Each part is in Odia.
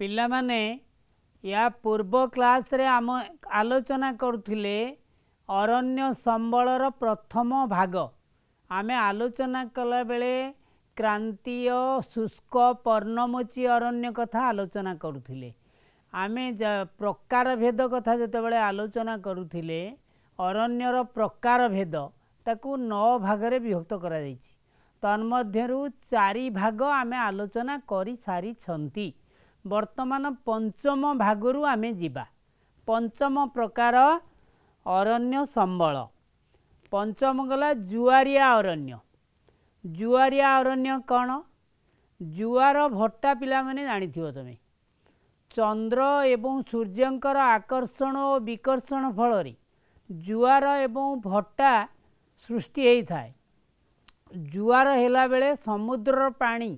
ପିଲାମାନେ ୟା ପୂର୍ବ କ୍ଲାସ୍ରେ ଆମ ଆଲୋଚନା କରୁଥିଲେ ଅରଣ୍ୟ ସମ୍ବଳର ପ୍ରଥମ ଭାଗ ଆମେ ଆଲୋଚନା କଲାବେଳେ କ୍ରାନ୍ତୀୟ ଶୁଷ୍କ ପର୍ଣ୍ଣମୋଚୀ ଅରଣ୍ୟ କଥା ଆଲୋଚନା କରୁଥିଲେ ଆମେ ପ୍ରକାର ଭେଦ କଥା ଯେତେବେଳେ ଆଲୋଚନା କରୁଥିଲେ ଅରଣ୍ୟର ପ୍ରକାର ଭେଦ ତାକୁ ନଅ ଭାଗରେ ବିଭକ୍ତ କରାଯାଇଛି ତନ୍ମଧ୍ୟରୁ ଚାରି ଭାଗ ଆମେ ଆଲୋଚନା କରିସାରିଛନ୍ତି ବର୍ତ୍ତମାନ ପଞ୍ଚମ ଭାଗରୁ ଆମେ ଯିବା ପଞ୍ଚମ ପ୍ରକାର ଅରଣ୍ୟ ସମ୍ବଳ ପଞ୍ଚମ ଗଲା ଜୁଆରିଆ ଅରଣ୍ୟ ଜୁଆରିଆ ଅରଣ୍ୟ କ'ଣ ଜୁଆର ଭଟ୍ଟା ପିଲାମାନେ ଜାଣିଥିବ ତୁମେ ଚନ୍ଦ୍ର ଏବଂ ସୂର୍ଯ୍ୟଙ୍କର ଆକର୍ଷଣ ଓ ବିକର୍ଷଣ ଫଳରେ ଜୁଆର ଏବଂ ଭଟ୍ଟା ସୃଷ୍ଟି ହେଇଥାଏ ଜୁଆର ହେଲାବେଳେ ସମୁଦ୍ରର ପାଣି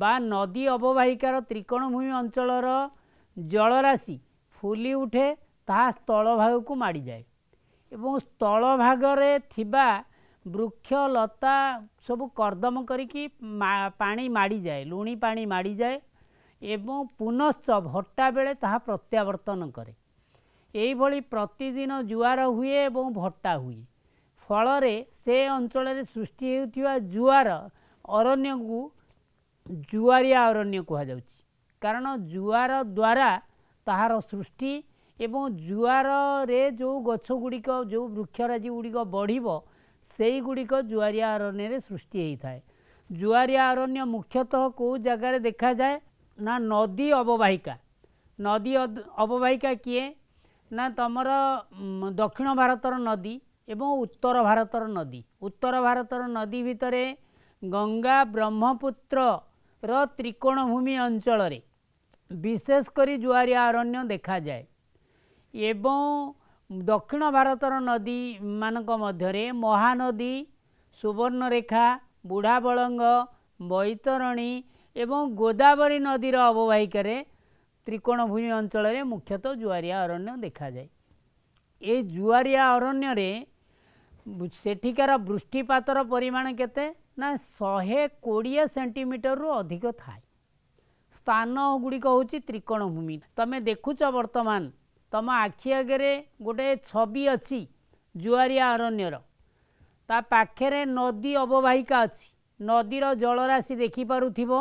ବା ନଦୀ ଅବବାହିକାର ତ୍ରିକୋଣଭୂମି ଅଞ୍ଚଳର ଜଳରାଶି ଫୁଲି ଉଠେ ତାହା ସ୍ଥଳଭାଗକୁ ମାଡ଼ିଯାଏ ଏବଂ ସ୍ଥଳଭାଗରେ ଥିବା ବୃକ୍ଷ ଲତା ସବୁ କର୍ଦ୍ଦମ କରିକି ପାଣି ମାଡ଼ିଯାଏ ଲୁଣି ପାଣି ମାଡ଼ିଯାଏ ଏବଂ ପୁନଶ୍ଚ ଭଟ୍ଟା ବେଳେ ତାହା ପ୍ରତ୍ୟାବର୍ତ୍ତନ କରେ ଏଇଭଳି ପ୍ରତିଦିନ ଜୁଆର ହୁଏ ଏବଂ ଭଟ୍ଟା ହୁଏ ଫଳରେ ସେ ଅଞ୍ଚଳରେ ସୃଷ୍ଟି ହେଉଥିବା ଜୁଆର ଅରଣ୍ୟକୁ ଜୁଆରିଆ ଅରଣ୍ୟ କୁହାଯାଉଛି କାରଣ ଜୁଆର ଦ୍ୱାରା ତାହାର ସୃଷ୍ଟି ଏବଂ ଜୁଆରରେ ଯେଉଁ ଗଛ ଗୁଡ଼ିକ ଯେଉଁ ବୃକ୍ଷରାଜି ଗୁଡ଼ିକ ବଢ଼ିବ ସେଇଗୁଡ଼ିକ ଜୁଆରିଆ ଅରଣ୍ୟରେ ସୃଷ୍ଟି ହେଇଥାଏ ଜୁଆରିଆ ଅରଣ୍ୟ ମୁଖ୍ୟତଃ କେଉଁ ଜାଗାରେ ଦେଖାଯାଏ ନା ନଦୀ ଅବବାହିକା ନଦୀ ଅବବାହିକା କିଏ ନା ତମର ଦକ୍ଷିଣ ଭାରତର ନଦୀ ଏବଂ ଉତ୍ତର ଭାରତର ନଦୀ ଉତ୍ତର ଭାରତର ନଦୀ ଭିତରେ ଗଙ୍ଗା ବ୍ରହ୍ମପୁତ୍ର ତ୍ରିକୋଣଭୂମି ଅଞ୍ଚଳରେ ବିଶେଷ କରି ଜୁଆରିଆ ଅରଣ୍ୟ ଦେଖାଯାଏ ଏବଂ ଦକ୍ଷିଣ ଭାରତର ନଦୀମାନଙ୍କ ମଧ୍ୟରେ ମହାନଦୀ ସୁବର୍ଣ୍ଣରେଖା ବୁଢ଼ାବଳଙ୍ଗ ବୈତରଣୀ ଏବଂ ଗୋଦାବରୀ ନଦୀର ଅବବାହିକାରେ ତ୍ରିକୋଣଭୂମି ଅଞ୍ଚଳରେ ମୁଖ୍ୟତଃ ଜୁଆରିଆ ଅରଣ୍ୟ ଦେଖାଯାଏ ଏ ଜୁଆରିଆ ଅରଣ୍ୟରେ ସେଠିକାର ବୃଷ୍ଟିପାତର ପରିମାଣ କେତେ ନା ଶହେ କୋଡ଼ିଏ ସେଣ୍ଟିମିଟରରୁ ଅଧିକ ଥାଏ ସ୍ଥାନ ଗୁଡ଼ିକ ହେଉଛି ତ୍ରିକୋଣଭୂମି ଭୂମି ତୁମେ ଦେଖୁଛ ବର୍ତ୍ତମାନ ତୁମ ଆଖି ଆଗରେ ଗୋଟେ ଛବି ଅଛି ଜୁଆରିଆ ଅରଣ୍ୟର ତା ପାଖରେ ନଦୀ ଅବବାହିକା ଅଛି ନଦୀର ଜଳରାଶି ଦେଖିପାରୁଥିବ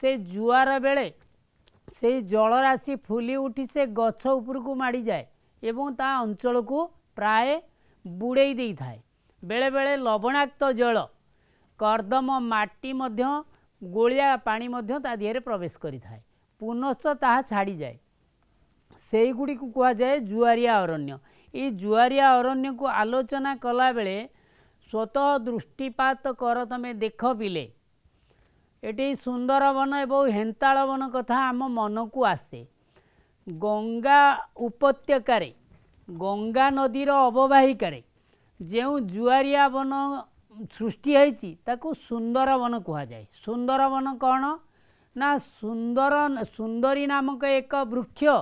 ସେ ଜୁଆର ବେଳେ ସେଇ ଜଳରାଶି ଫୁଲି ଉଠି ସେ ଗଛ ଉପରକୁ ମାଡ଼ିଯାଏ ଏବଂ ତା ଅଞ୍ଚଳକୁ ପ୍ରାୟ ବୁଡ଼େଇ ଦେଇଥାଏ ବେଳେବେଳେ ଲବଣାକ୍ତ ଜଳ କର୍ଦ୍ଦମ ମାଟି ମଧ୍ୟ ଗୋଳିଆ ପାଣି ମଧ୍ୟ ତା ଦେହରେ ପ୍ରବେଶ କରିଥାଏ ପୁନଶ୍ଚ ତାହା ଛାଡ଼ିଯାଏ ସେଇଗୁଡ଼ିକୁ କୁହାଯାଏ ଜୁଆରିଆ ଅରଣ୍ୟ ଏଇ ଜୁଆରିଆ ଅରଣ୍ୟକୁ ଆଲୋଚନା କଲାବେଳେ ସ୍ୱତଃ ଦୃଷ୍ଟିପାତ କର ତୁମେ ଦେଖ ପିଲେ ଏଠି ସୁନ୍ଦରବନ ଏବଂ ହେନ୍ତାଳ ବନ କଥା ଆମ ମନକୁ ଆସେ ଗଙ୍ଗା ଉପତ୍ୟକାରେ ଗଙ୍ଗା ନଦୀର ଅବବାହିକାରେ ଯେଉଁ ଜୁଆରିଆ ବନ ସୃଷ୍ଟି ହୋଇଛି ତାକୁ ସୁନ୍ଦରବନ କୁହାଯାଏ ସୁନ୍ଦରବନ କ'ଣ ନା ସୁନ୍ଦର ସୁନ୍ଦରୀ ନାମକ ଏକ ବୃକ୍ଷ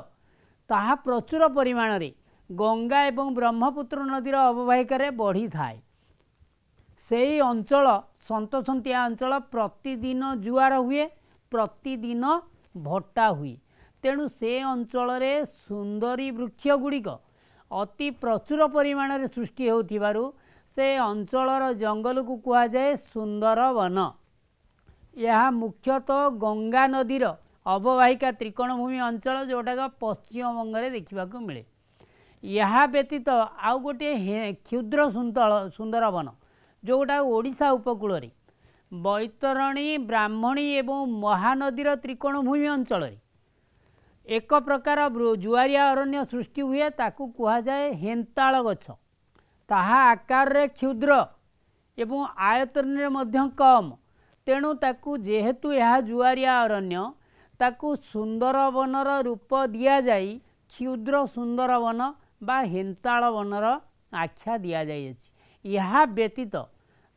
ତାହା ପ୍ରଚୁର ପରିମାଣରେ ଗଙ୍ଗା ଏବଂ ବ୍ରହ୍ମପୁତ୍ର ନଦୀର ଅବବାହିକାରେ ବଢ଼ିଥାଏ ସେହି ଅଞ୍ଚଳ ସନ୍ତସନ୍ତିଆ ଅଞ୍ଚଳ ପ୍ରତିଦିନ ଜୁଆର ହୁଏ ପ୍ରତିଦିନ ଭଟ୍ଟା ହୁଏ ତେଣୁ ସେ ଅଞ୍ଚଳରେ ସୁନ୍ଦରୀ ବୃକ୍ଷ ଗୁଡ଼ିକ ଅତି ପ୍ରଚୁର ପରିମାଣରେ ସୃଷ୍ଟି ହେଉଥିବାରୁ ସେ ଅଞ୍ଚଳର ଜଙ୍ଗଲକୁ କୁହାଯାଏ ସୁନ୍ଦରବନ ଏହା ମୁଖ୍ୟତଃ ଗଙ୍ଗା ନଦୀର ଅବବାହିକା ତ୍ରିକୋଣଭୂମି ଅଞ୍ଚଳ ଯେଉଁଟାକ ପଶ୍ଚିମବଙ୍ଗରେ ଦେଖିବାକୁ ମିଳେ ଏହା ବ୍ୟତୀତ ଆଉ ଗୋଟିଏ କ୍ଷୁଦ୍ର ସୁନ୍ଦରବନ ଯେଉଁଟା ଓଡ଼ିଶା ଉପକୂଳରେ ବୈତରଣୀ ବ୍ରାହ୍ମଣୀ ଏବଂ ମହାନଦୀର ତ୍ରିକୋଣଭୂମି ଅଞ୍ଚଳରେ ଏକ ପ୍ରକାର ଜୁଆରିଆ ଅରଣ୍ୟ ସୃଷ୍ଟି ହୁଏ ତାକୁ କୁହାଯାଏ ହେନ୍ତାଳ ଗଛ ତାହା ଆକାରରେ କ୍ଷୁଦ୍ର ଏବଂ ଆୟତନରେ ମଧ୍ୟ କମ୍ ତେଣୁ ତାକୁ ଯେହେତୁ ଏହା ଜୁଆରିଆ ଅରଣ୍ୟ ତାକୁ ସୁନ୍ଦରବନର ରୂପ ଦିଆଯାଇ କ୍ଷୁଦ୍ର ସୁନ୍ଦରବନ ବା ହେନ୍ତାଳ ବନର ଆଖ୍ୟା ଦିଆଯାଇଅଛି ଏହା ବ୍ୟତୀତ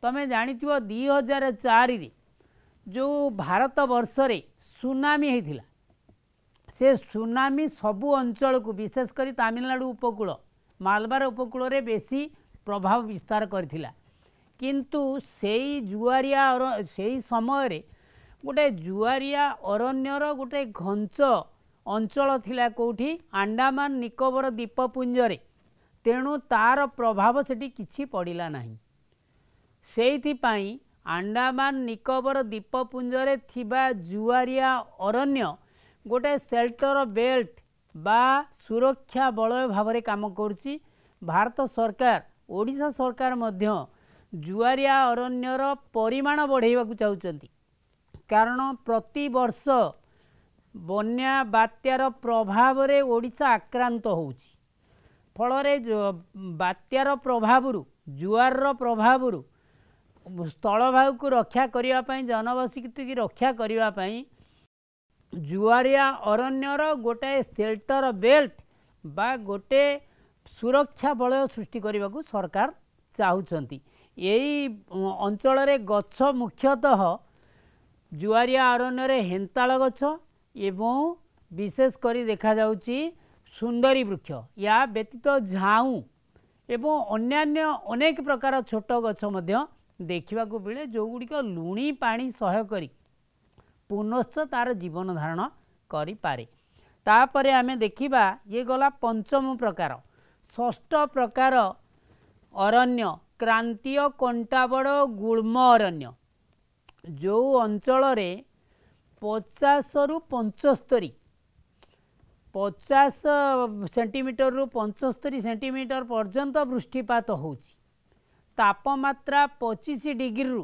ତୁମେ ଜାଣିଥିବ ଦୁଇ ହଜାର ଚାରିରେ ଯେଉଁ ଭାରତବର୍ଷରେ ସୁନାମି ହୋଇଥିଲା ସେ ସୁନାମି ସବୁ ଅଞ୍ଚଳକୁ ବିଶେଷ କରି ତାମିଲନାଡ଼ୁ ଉପକୂଳ ମାଲବାର ଉପକୂଳରେ ବେଶୀ ପ୍ରଭାବ ବିସ୍ତାର କରିଥିଲା କିନ୍ତୁ ସେଇ ଜୁଆରିଆ ସେଇ ସମୟରେ ଗୋଟେ ଜୁଆରିଆ ଅରଣ୍ୟର ଗୋଟେ ଘଞ୍ଚ ଅଞ୍ଚଳ ଥିଲା କେଉଁଠି ଆଣ୍ଡାମାନ ନିକୋବର ଦ୍ୱୀପପୁଞ୍ଜରେ ତେଣୁ ତା'ର ପ୍ରଭାବ ସେଠି କିଛି ପଡ଼ିଲା ନାହିଁ ସେଇଥିପାଇଁ ଆଣ୍ଡାମାନ ନିକୋବର ଦ୍ୱୀପପୁଞ୍ଜରେ ଥିବା ଜୁଆରିଆ ଅରଣ୍ୟ ଗୋଟେ ସେଲ୍ଟର ବେଲ୍ଟ ବା ସୁରକ୍ଷା ବଳୟ ଭାବରେ କାମ କରୁଛି ଭାରତ ସରକାର ଓଡ଼ିଶା ସରକାର ମଧ୍ୟ ଜୁଆରିଆ ଅରଣ୍ୟର ପରିମାଣ ବଢ଼େଇବାକୁ ଚାହୁଁଛନ୍ତି କାରଣ ପ୍ରତିବର୍ଷ ବନ୍ୟା ବାତ୍ୟାର ପ୍ରଭାବରେ ଓଡ଼ିଶା ଆକ୍ରାନ୍ତ ହେଉଛି ଫଳରେ ବାତ୍ୟାର ପ୍ରଭାବରୁ ଜୁଆରର ପ୍ରଭାବରୁ ସ୍ଥଳଭାଗକୁ ରକ୍ଷା କରିବା ପାଇଁ ଜନବସତିକୁ ରକ୍ଷା କରିବା ପାଇଁ ଜୁଆରିଆ ଅରଣ୍ୟର ଗୋଟାଏ ସେଲ୍ଟର ବେଲ୍ଟ ବା ଗୋଟେ ସୁରକ୍ଷା ବଳୟ ସୃଷ୍ଟି କରିବାକୁ ସରକାର ଚାହୁଁଛନ୍ତି ଏଇ ଅଞ୍ଚଳରେ ଗଛ ମୁଖ୍ୟତଃ ଜୁଆରିଆ ଅରଣ୍ୟରେ ହେନ୍ତାଳ ଗଛ ଏବଂ ବିଶେଷ କରି ଦେଖାଯାଉଛି ସୁନ୍ଦରୀ ବୃକ୍ଷ ୟା ବ୍ୟତୀତ ଝାଉଁ ଏବଂ ଅନ୍ୟାନ୍ୟ ଅନେକ ପ୍ରକାର ଛୋଟ ଗଛ ମଧ୍ୟ ଦେଖିବାକୁ ମିଳେ ଯେଉଁଗୁଡ଼ିକ ଲୁଣି ପାଣି ସହ୍ୟ କରି ପୁନଶ୍ଚ ତା'ର ଜୀବନ ଧାରଣ କରିପାରେ ତାପରେ ଆମେ ଦେଖିବା ଇଏ ଗଲା ପଞ୍ଚମ ପ୍ରକାର ଷଷ୍ଠ ପ୍ରକାର ଅରଣ୍ୟ କ୍ରାନ୍ତୀୟ କଣ୍ଟାବଡ଼ ଗୁଳ୍ମ ଅରଣ୍ୟ ଯେଉଁ ଅଞ୍ଚଳରେ ପଚାଶରୁ ପଞ୍ଚସ୍ତରୀ ପଚାଶ ସେଣ୍ଟିମିଟରରୁ ପଞ୍ଚସ୍ତରୀ ସେଣ୍ଟିମିଟର ପର୍ଯ୍ୟନ୍ତ ବୃଷ୍ଟିପାତ ହେଉଛି ତାପମାତ୍ରା ପଚିଶ ଡିଗ୍ରୀରୁ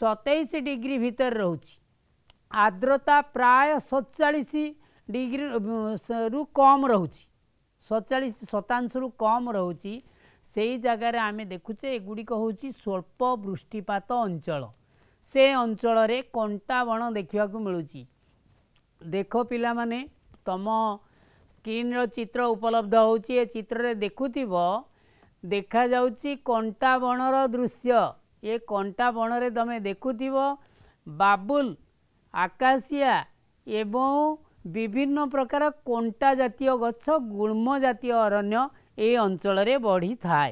ସତେଇଶ ଡିଗ୍ରୀ ଭିତରେ ରହୁଛି ଆର୍ଦ୍ରତା ପ୍ରାୟ ସତଚାଳିଶ ଡିଗ୍ରୀରୁ କମ୍ ରହୁଛି ସତଚାଳିଶ ଶତାଂଶରୁ କମ୍ ରହୁଛି ସେଇ ଜାଗାରେ ଆମେ ଦେଖୁଛେ ଏଗୁଡ଼ିକ ହେଉଛି ସ୍ୱଳ୍ପ ବୃଷ୍ଟିପାତ ଅଞ୍ଚଳ ସେ ଅଞ୍ଚଳରେ କଣ୍ଟା ବଣ ଦେଖିବାକୁ ମିଳୁଛି ଦେଖ ପିଲାମାନେ ତୁମ ସ୍କ୍ରିନ୍ର ଚିତ୍ର ଉପଲବ୍ଧ ହେଉଛି ଏ ଚିତ୍ରରେ ଦେଖୁଥିବ ଦେଖାଯାଉଛି କଣ୍ଟା ବଣର ଦୃଶ୍ୟ ଏ କଣ୍ଟା ବଣରେ ତୁମେ ଦେଖୁଥିବ ବାବୁଲ ଆକାଶିଆ ଏବଂ ବିଭିନ୍ନ ପ୍ରକାର କଣ୍ଟା ଜାତୀୟ ଗଛ ଗୁଳ୍ମ ଜାତୀୟ ଅରଣ୍ୟ ଏ ଅଞ୍ଚଳରେ ବଢ଼ିଥାଏ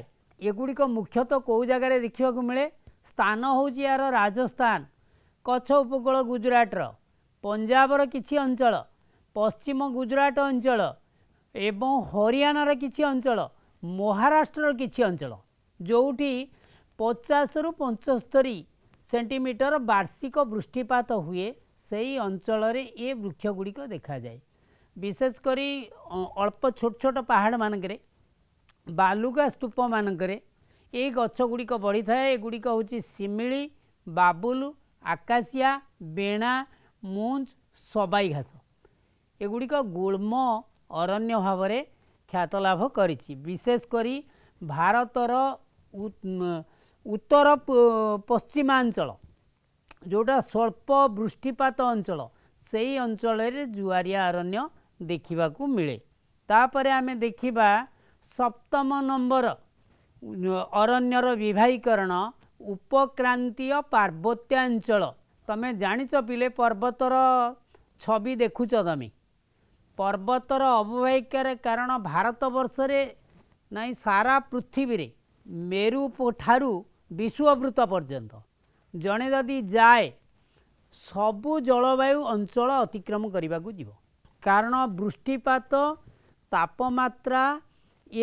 ଏଗୁଡ଼ିକ ମୁଖ୍ୟତଃ କେଉଁ ଜାଗାରେ ଦେଖିବାକୁ ମିଳେ ସ୍ଥାନ ହେଉଛି ଏହାର ରାଜସ୍ଥାନ କଚ୍ଛ ଉପକୂଳ ଗୁଜୁରାଟର ପଞ୍ଜାବର କିଛି ଅଞ୍ଚଳ ପଶ୍ଚିମ ଗୁଜୁରାଟ ଅଞ୍ଚଳ ଏବଂ ହରିୟାଣାର କିଛି ଅଞ୍ଚଳ ମହାରାଷ୍ଟ୍ରର କିଛି ଅଞ୍ଚଳ ଯେଉଁଠି ପଚାଶରୁ ପଞ୍ଚସ୍ତରୀ ସେଣ୍ଟିମିଟର ବାର୍ଷିକ ବୃଷ୍ଟିପାତ ହୁଏ ସେଇ ଅଞ୍ଚଳରେ ଏ ବୃକ୍ଷ ଗୁଡ଼ିକ ଦେଖାଯାଏ ବିଶେଷ କରି ଅଳ୍ପ ଛୋଟ ଛୋଟ ପାହାଡ଼ ମାନଙ୍କରେ ବାଲୁକା ସ୍ତୂପ ମାନଙ୍କରେ ଏଇ ଗଛ ଗୁଡ଼ିକ ବଢ଼ିଥାଏ ଏଗୁଡ଼ିକ ହେଉଛି ଶିମିଳି ବାବୁଲ ଆକାଶିଆ ବେଣା ମୁଞ୍ଜ ସବାଇ ଘାସ ଏଗୁଡ଼ିକ ଗୁଳ୍ମ ଅରଣ୍ୟ ଭାବରେ ଖ୍ୟାତଲାଭ କରିଛି ବିଶେଷ କରି ଭାରତର ଉତ୍ତର ପଶ୍ଚିମାଞ୍ଚଳ ଯେଉଁଟା ସ୍ୱଳ୍ପ ବୃଷ୍ଟିପାତ ଅଞ୍ଚଳ ସେଇ ଅଞ୍ଚଳରେ ଜୁଆରିଆ ଅରଣ୍ୟ ଦେଖିବାକୁ ମିଳେ ତାପରେ ଆମେ ଦେଖିବା ସପ୍ତମ ନମ୍ବର ଅରଣ୍ୟର ବିବାହୀକରଣ ଉପକ୍ରାନ୍ତୀୟ ପାର୍ବତ୍ୟାଞ୍ଚଳ ତମେ ଜାଣିଛ ପିଲେ ପର୍ବତର ଛବି ଦେଖୁଛ ତମେ ପର୍ବତର ଅବବାହିକାରେ କାରଣ ଭାରତବର୍ଷରେ ନାଇଁ ସାରା ପୃଥିବୀରେ ମେରୁ ଠାରୁ ବିଶ୍ୱବୃତ ପର୍ଯ୍ୟନ୍ତ ଜଣେ ଯଦି ଯାଏ ସବୁ ଜଳବାୟୁ ଅଞ୍ଚଳ ଅତିକ୍ରମ କରିବାକୁ ଯିବ କାରଣ ବୃଷ୍ଟିପାତ ତାପମାତ୍ରା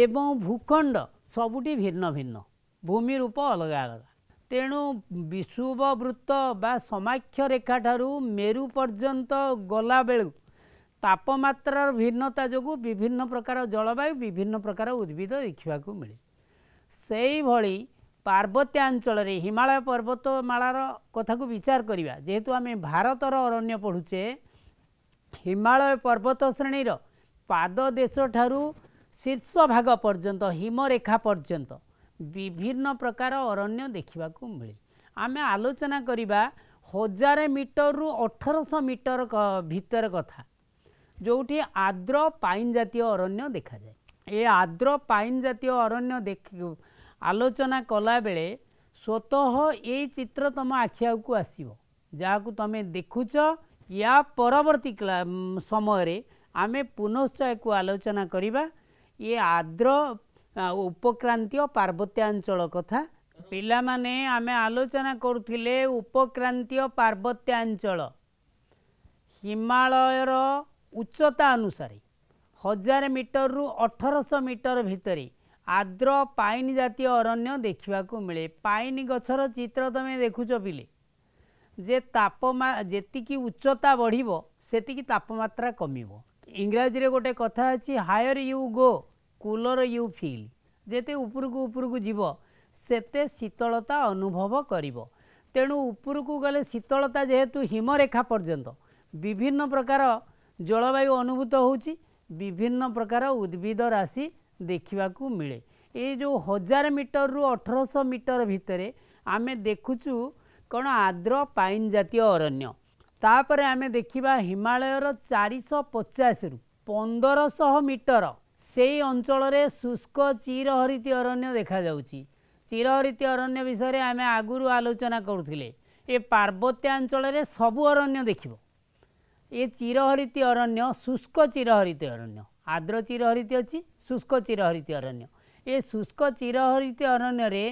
ଏବଂ ଭୂଖଣ୍ଡ ସବୁଠି ଭିନ୍ନ ଭିନ୍ନ ଭୂମି ରୂପ ଅଲଗା ଅଲଗା ତେଣୁ ବିଶୁଭ ବୃତ୍ତ ବା ସମାକ୍ଷ ରେଖା ଠାରୁ ମେରୁ ପର୍ଯ୍ୟନ୍ତ ଗଲାବେଳକୁ ତାପମାତ୍ରାର ଭିନ୍ନତା ଯୋଗୁଁ ବିଭିନ୍ନ ପ୍ରକାର ଜଳବାୟୁ ବିଭିନ୍ନ ପ୍ରକାର ଉଦ୍ଭିଦ ଦେଖିବାକୁ ମିଳେ ସେଇଭଳି ପାର୍ବତ୍ୟାଞ୍ଚଳରେ ହିମାଳୟ ପର୍ବତମାଳାର କଥାକୁ ବିଚାର କରିବା ଯେହେତୁ ଆମେ ଭାରତର ଅରଣ୍ୟ ପଢ଼ୁଛେ ହିମାଳୟ ପର୍ବତ ଶ୍ରେଣୀର ପାଦଦେଶ ଠାରୁ ଶୀର୍ଷ ଭାଗ ପର୍ଯ୍ୟନ୍ତ ହିମରେଖା ପର୍ଯ୍ୟନ୍ତ ବିଭିନ୍ନ ପ୍ରକାର ଅରଣ୍ୟ ଦେଖିବାକୁ ମିଳେ ଆମେ ଆଲୋଚନା କରିବା ହଜାରେ ମିଟରରୁ ଅଠରଶହ ମିଟର ଭିତରେ କଥା ଯେଉଁଠି ଆଦ୍ର ପାଇନ ଜାତୀୟ ଅରଣ୍ୟ ଦେଖାଯାଏ ଏ ଆଦ୍ର ପାଇନ ଜାତୀୟ ଅରଣ୍ୟ ଦେଖ ଆଲୋଚନା କଲାବେଳେ ସ୍ୱତଃ ଏଇ ଚିତ୍ର ତୁମ ଆଖି ଆଗକୁ ଆସିବ ଯାହାକୁ ତୁମେ ଦେଖୁଛ ୟା ପରବର୍ତ୍ତୀ ସମୟରେ ଆମେ ପୁନଶ୍ଚ ଏହାକୁ ଆଲୋଚନା କରିବା ଇଏ ଆଦ୍ର ଉପକ୍ରାନ୍ତୀୟ ପାର୍ବତ୍ୟାଞ୍ଚଳ କଥା ପିଲାମାନେ ଆମେ ଆଲୋଚନା କରୁଥିଲେ ଉପକ୍ରାନ୍ତୀୟ ପାର୍ବତ୍ୟାଞ୍ଚଳ ହିମାଳୟର ଉଚ୍ଚତା ଅନୁସାରେ ହଜାର ମିଟରରୁ ଅଠରଶହ ମିଟର ଭିତରେ ଆଦ୍ର ପାଇନ ଜାତୀୟ ଅରଣ୍ୟ ଦେଖିବାକୁ ମିଳେ ପାଇନ ଗଛର ଚିତ୍ର ତୁମେ ଦେଖୁଛ ପିଲେ ଯେ ତାପମା ଯେତିକି ଉଚ୍ଚତା ବଢ଼ିବ ସେତିକି ତାପମାତ୍ରା କମିବ ଇଂରାଜୀରେ ଗୋଟେ କଥା ଅଛି higher you go cooler you feel ଯେତେ ଉପରକୁ ଉପରକୁ ଯିବ ସେତେ ଶୀତଳତା ଅନୁଭବ କରିବ ତେଣୁ ଉପରକୁ ଗଲେ ଶୀତଳତା ଯେହେତୁ ହିମରେଖା ପର୍ଯ୍ୟନ୍ତ ବିଭିନ୍ନ ପ୍ରକାର ଜଳବାୟୁ ଅନୁଭୂତ ହେଉଛି ବିଭିନ୍ନ ପ୍ରକାର ଉଦ୍ଭିଦ ରାଶି ଦେଖିବାକୁ ମିଳେ ଏ ଯେଉଁ ହଜାର ମିଟରରୁ ଅଠରଶହ ମିଟର ଭିତରେ ଆମେ ଦେଖୁଛୁ କ'ଣ ଆଦ୍ର ପାଇନ ଜାତୀୟ ଅରଣ୍ୟ ତାପରେ ଆମେ ଦେଖିବା ହିମାଳୟର ଚାରିଶହ ପଚାଶରୁ ପନ୍ଦରଶହ ମିଟର ସେଇ ଅଞ୍ଚଳରେ ଶୁଷ୍କ ଚିରହରିତି ଅରଣ୍ୟ ଦେଖାଯାଉଛି ଚିରହରିତି ଅରଣ୍ୟ ବିଷୟରେ ଆମେ ଆଗରୁ ଆଲୋଚନା କରୁଥିଲେ ଏ ପାର୍ବତ୍ୟାଞ୍ଚଳରେ ସବୁ ଅରଣ୍ୟ ଦେଖିବ ଏ ଚିରହରିତି ଅରଣ୍ୟ ଶୁଷ୍କ ଚିରହରିତି ଅରଣ୍ୟ ଆଦ୍ର ଚିରହରିତି ଅଛି ଶୁଷ୍କ ଚିରହରିତ ଅରଣ୍ୟ ଏ ଶୁଷ୍କ ଚିରହରିତ ଅରଣ୍ୟରେ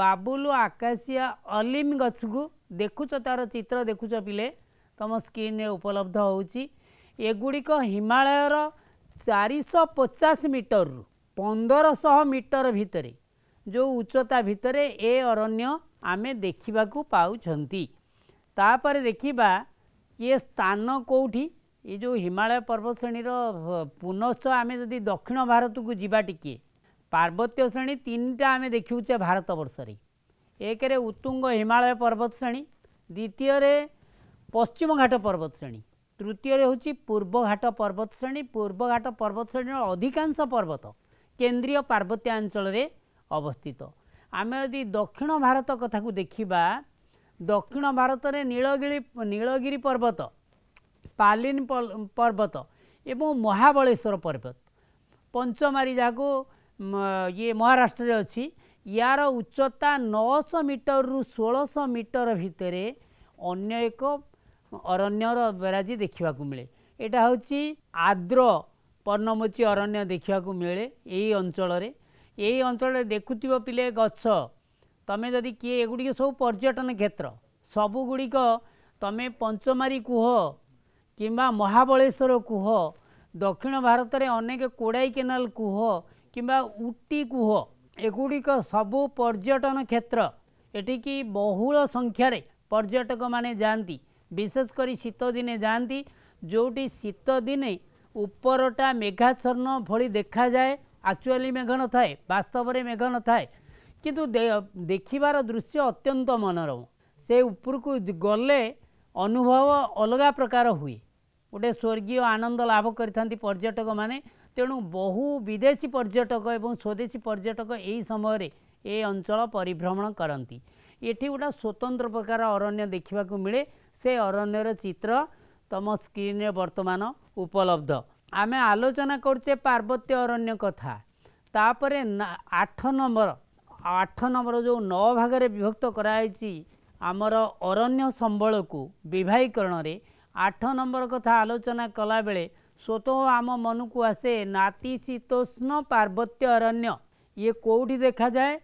ବାବୁଲୁ ଆକାଶିଆ ଅଲିମ୍ ଗଛକୁ ଦେଖୁଛ ତା'ର ଚିତ୍ର ଦେଖୁଛ ପିଲେ ତୁମ ସ୍କ୍ରିନ୍ରେ ଉପଲବ୍ଧ ହେଉଛି ଏଗୁଡ଼ିକ ହିମାଳୟର ଚାରିଶହ ପଚାଶ ମିଟରରୁ ପନ୍ଦରଶହ ମିଟର ଭିତରେ ଯେଉଁ ଉଚ୍ଚତା ଭିତରେ ଏ ଅରଣ୍ୟ ଆମେ ଦେଖିବାକୁ ପାଉଛନ୍ତି ତାପରେ ଦେଖିବା ଇଏ ସ୍ଥାନ କେଉଁଠି ଏ ଯେଉଁ ହିମାଳୟ ପର୍ବତ ଶ୍ରେଣୀର ପୁନଶ୍ଚ ଆମେ ଯଦି ଦକ୍ଷିଣ ଭାରତକୁ ଯିବା ଟିକିଏ ପାର୍ବତ୍ୟ ଶ୍ରେଣୀ ତିନିଟା ଆମେ ଦେଖିଛେ ଭାରତ ବର୍ଷରେ ଏକରେ ଉତ୍ତୁଙ୍ଗ ହିମାଳୟ ପର୍ବତ ଶ୍ରେଣୀ ଦ୍ୱିତୀୟରେ ପଶ୍ଚିମଘାଟ ପର୍ବତ ଶ୍ରେଣୀ ତୃତୀୟରେ ହେଉଛି ପୂର୍ବଘାଟ ପର୍ବତ ଶ୍ରେଣୀ ପୂର୍ବଘାଟ ପର୍ବତ ଶ୍ରେଣୀର ଅଧିକାଂଶ ପର୍ବତ କେନ୍ଦ୍ରୀୟ ପାର୍ବତ୍ୟ ଅଞ୍ଚଳରେ ଅବସ୍ଥିତ ଆମେ ଯଦି ଦକ୍ଷିଣ ଭାରତ କଥାକୁ ଦେଖିବା ଦକ୍ଷିଣ ଭାରତରେ ନୀଳଗିରି ନୀଳଗିରି ପର୍ବତ ପାଲିନ ପର୍ବତ ଏବଂ ମହାବଳେଶ୍ୱର ପର୍ବତ ପଞ୍ଚମାରୀ ଯାହାକୁ ଇଏ ମହାରାଷ୍ଟ୍ରରେ ଅଛି ୟାର ଉଚ୍ଚତା ନଅଶହ ମିଟରରୁ ଷୋହଳଶହ ମିଟର ଭିତରେ ଅନ୍ୟ ଏକ ଅରଣ୍ୟର ବେରାଜି ଦେଖିବାକୁ ମିଳେ ଏଇଟା ହେଉଛି ଆଦ୍ର ପର୍ଣ୍ଣମୋଚୀ ଅରଣ୍ୟ ଦେଖିବାକୁ ମିଳେ ଏଇ ଅଞ୍ଚଳରେ ଏଇ ଅଞ୍ଚଳରେ ଦେଖୁଥିବ ପିଲେ ଗଛ ତମେ ଯଦି କିଏ ଏଗୁଡ଼ିକ ସବୁ ପର୍ଯ୍ୟଟନ କ୍ଷେତ୍ର ସବୁଗୁଡ଼ିକ ତମେ ପଞ୍ଚମାରୀ କୁହ କିମ୍ବା ମହାବଳେଶ୍ୱର କୁହ ଦକ୍ଷିଣ ଭାରତରେ ଅନେକ କୋଡ଼ାଇ କେନାଲ କୁହ କିମ୍ବା ଉଟି କୁହ ଏଗୁଡ଼ିକ ସବୁ ପର୍ଯ୍ୟଟନ କ୍ଷେତ୍ର ଏଠିକି ବହୁଳ ସଂଖ୍ୟାରେ ପର୍ଯ୍ୟଟକମାନେ ଯାଆନ୍ତି ବିଶେଷ କରି ଶୀତଦିନେ ଯାଆନ୍ତି ଯେଉଁଠି ଶୀତଦିନେ ଉପରଟା ମେଘାଚ୍ଛନ୍ନ ଭଳି ଦେଖାଯାଏ ଆକ୍ଚୁଆଲି ମେଘ ନଥାଏ ବାସ୍ତବରେ ମେଘ ନଥାଏ କିନ୍ତୁ ଦେଖିବାର ଦୃଶ୍ୟ ଅତ୍ୟନ୍ତ ମନୋରମ ସେ ଉପରକୁ ଗଲେ ଅନୁଭବ ଅଲଗା ପ୍ରକାର ହୁଏ ଗୋଟେ ସ୍ୱର୍ଗୀୟ ଆନନ୍ଦ ଲାଭ କରିଥାନ୍ତି ପର୍ଯ୍ୟଟକମାନେ ତେଣୁ ବହୁ ବିଦେଶୀ ପର୍ଯ୍ୟଟକ ଏବଂ ସ୍ୱଦେଶୀ ପର୍ଯ୍ୟଟକ ଏହି ସମୟରେ ଏ ଅଞ୍ଚଳ ପରିଭ୍ରମଣ କରନ୍ତି ଏଠି ଗୋଟେ ସ୍ୱତନ୍ତ୍ର ପ୍ରକାର ଅରଣ୍ୟ ଦେଖିବାକୁ ମିଳେ ସେ ଅରଣ୍ୟର ଚିତ୍ର ତୁମ ସ୍କ୍ରିନ୍ରେ ବର୍ତ୍ତମାନ ଉପଲବ୍ଧ ଆମେ ଆଲୋଚନା କରୁଛେ ପାର୍ବତ୍ୟ ଅରଣ୍ୟ କଥା ତାପରେ ଆଠ ନମ୍ବର ଆଠ ନମ୍ବର ଯେଉଁ ନଅ ଭାଗରେ ବିଭକ୍ତ କରାଯାଇଛି ଆମର ଅରଣ୍ୟ ସମ୍ବଳକୁ ବିବାହୀକରଣରେ ଆଠ ନମ୍ବର କଥା ଆଲୋଚନା କଲାବେଳେ ସ୍ୱତଃ ଆମ ମନକୁ ଆସେ ନାତିଶୀତୋଷ୍ଣ ପାର୍ବତ୍ୟ ଅରଣ୍ୟ ଇଏ କେଉଁଠି ଦେଖାଯାଏ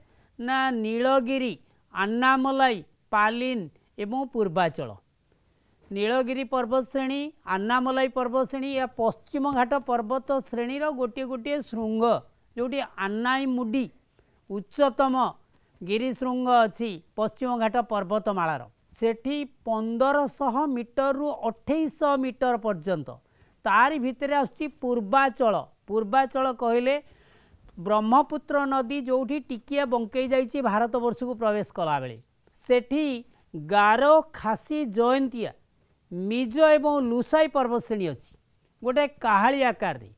ନା ନୀଳଗିରି ଆନ୍ନାମଲାଇ ପାଲିନ ଏବଂ ପୂର୍ବାଞ୍ଚଳ ନୀଳଗିରି ପର୍ବତ ଶ୍ରେଣୀ ଆନ୍ନାମଲାଇ ପର୍ବତ ଶ୍ରେଣୀ ଏହା ପଶ୍ଚିମଘାଟ ପର୍ବତ ଶ୍ରେଣୀର ଗୋଟିଏ ଗୋଟିଏ ଶୃଙ୍ଗ ଯେଉଁଠି ଆନ୍ନାଇ ମୁଡ଼ି ଉଚ୍ଚତମ ଗିରିଶୃଙ୍ଗ ଅଛି ପଶ୍ଚିମଘାଟ ପର୍ବତମାଳାର ସେଠି ପନ୍ଦରଶହ ମିଟରରୁ ଅଠେଇଶହ ମିଟର ପର୍ଯ୍ୟନ୍ତ ତାରି ଭିତରେ ଆସୁଛି ପୂର୍ବାଚଳ ପୂର୍ବାଚଳ କହିଲେ ବ୍ରହ୍ମପୁତ୍ର ନଦୀ ଯେଉଁଠି ଟିକିଏ ବଙ୍କେଇ ଯାଇଛି ଭାରତବର୍ଷକୁ ପ୍ରବେଶ କଲାବେଳେ ସେଠି ଗାରୋ ଖାସି ଜୟନ୍ତିଆ ମିଜୋ ଏବଂ ଲୁସାଇ ପର୍ବତଶ୍ରେଣୀ ଅଛି ଗୋଟିଏ କାହାଳୀ ଆକାରରେ